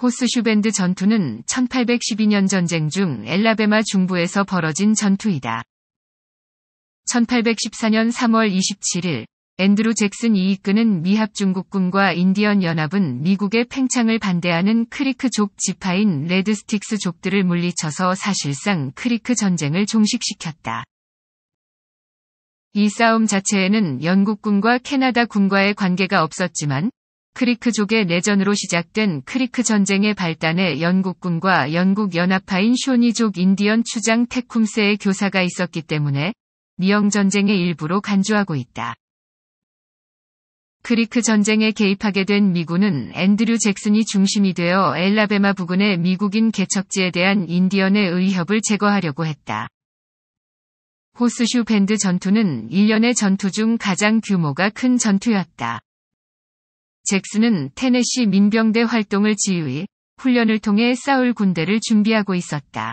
호스슈밴드 전투는 1812년 전쟁 중 엘라베마 중부에서 벌어진 전투이다. 1814년 3월 27일 앤드루 잭슨 이 이끄는 미합 중국군과 인디언 연합은 미국의 팽창을 반대하는 크리크족 지파인 레드스틱스 족들을 물리쳐서 사실상 크리크 전쟁을 종식시켰다. 이 싸움 자체에는 영국군과 캐나다군과의 관계가 없었지만 크리크족의 내전으로 시작된 크리크 전쟁의 발단에 영국군과 영국 연합파인 쇼니족 인디언 추장 테쿰스의 교사가 있었기 때문에 미영 전쟁의 일부로 간주하고 있다. 크리크 전쟁에 개입하게 된 미군은 앤드류 잭슨이 중심이 되어 엘라베마 부근의 미국인 개척지에 대한 인디언의 의협을 제거하려고 했다. 호스슈 밴드 전투는 1년의 전투 중 가장 규모가 큰 전투였다. 잭슨은 테네시 민병대 활동을 지휘, 훈련을 통해 싸울 군대를 준비하고 있었다.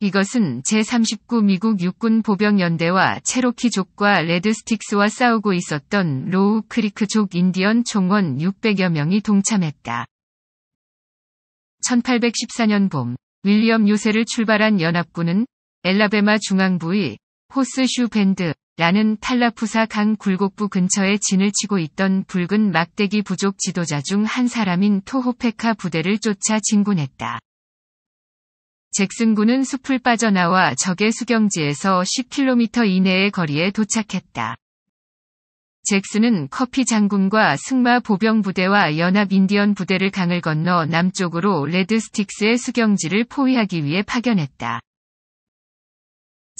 이것은 제39 미국 육군 보병연대와 체로키족과 레드스틱스와 싸우고 있었던 로우 크리크족 인디언 총원 600여 명이 동참했다. 1814년 봄, 윌리엄 요새를 출발한 연합군은 엘라베마 중앙부의 호스슈 밴드, 라는 탈라푸사 강 굴곡부 근처에 진을 치고 있던 붉은 막대기 부족 지도자 중 한 사람인 토호페카 부대를 쫓아 진군했다. 잭슨군은 숲을 빠져나와 적의 수경지에서 10km 이내의 거리에 도착했다. 잭슨은 커피 장군과 승마 보병 부대와 연합 인디언 부대를 강을 건너 남쪽으로 레드 스틱스의 수경지를 포위하기 위해 파견했다.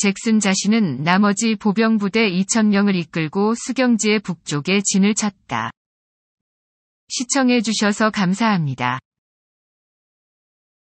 잭슨 자신은 나머지 보병 부대 2,000명을 이끌고 수경지의 북쪽에 진을 쳤다. 시청해 주셔서 감사합니다.